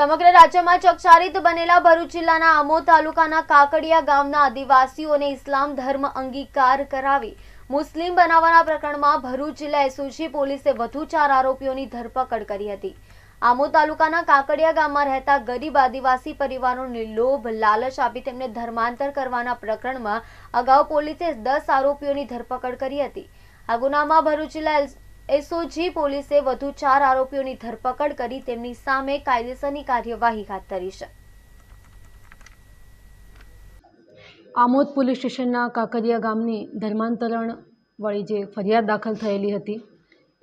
સમગ્ર રાજ્યમાં ચકચારિત બનેલા ભરૂચ જિલ્લાના આમો તાલુકાના કાકડિયા ગામના આદિવાસીઓને ઇસ્લામ ધર્મ અંગીકાર કરાવી મુસ્લિમ બનાવવાના પ્રકરણમાં ભરૂચ જિલ્લા એસઓજી પોલીસે વધુ ચાર આરોપીઓની ધરપકડ કરી હતી આમો તાલુકાના કાકડિયા ગામમાં રહેતા ગરીબ આદિવાસી પરિવારોને લોભ લાલચ આપી તેમને ધર્માંતર કરવાના પ્રકરણમાં અગાઉ પોલીસે દસ આરોપીઓની ધરપકડ કરી હતી આ ગુનામાં ભરૂચ જિલ્લા એસઓજી પોલીસે વધુ ચાર આરોપીઓની ધરપકડ કરી તેમની સામે કાયદેસરની કાર્યવાહી હાથ ધરી છે આમોદ પોલીસ સ્ટેશનના કાકરિયા ગામની ધર્માંતરણ વળી જે ફરિયાદ દાખલ થયેલી હતી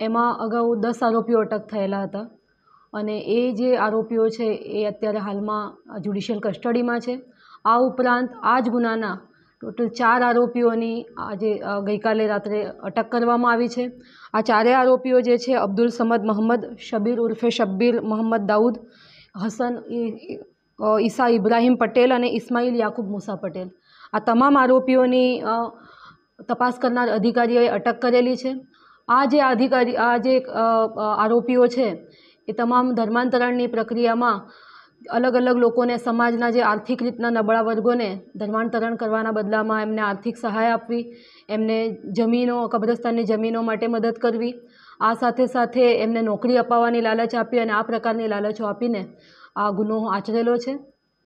એમાં અગાઉ દસ આરોપીઓ અટક થયેલા હતા અને એ જે આરોપીઓ છે એ અત્યારે હાલમાં જ્યુડિશિયલ કસ્ટડીમાં છે આ ઉપરાંત આ જ ગુનાના ટોટલ ચાર આરોપીઓની આજે ગઈકાલે રાત્રે અટક કરવામાં આવી છે આ ચારેય આરોપીઓ જે છે અબ્દુલ સમદ મોહમ્મદ શબીર ઉર્ફે શબ્બીર મોહમ્મદ દાઉદ હસન ઈસા ઇબ્રાહીમ પટેલ અને ઇસ્માઇલ યાકુબ મુસા પટેલ આ તમામ આરોપીઓની તપાસ કરનાર અધિકારીઓએ અટક કરેલી છે આ જે અધિકારી આ જે આરોપીઓ છે એ તમામ ધર્માંતરણની પ્રક્રિયામાં અલગ અલગ લોકોને સમાજના જે આર્થિક રીતના નબળા વર્ગોને ધર્માંતરણ કરવાના બદલામાં એમને આર્થિક સહાય આપવી એમને જમીનો કબ્રસ્તાનની જમીનો માટે મદદ કરવી આ સાથે સાથે એમને નોકરી અપાવવાની લાલચ આપી અને આ પ્રકારની લાલચો આપીને આ ગુનો આચરેલો છે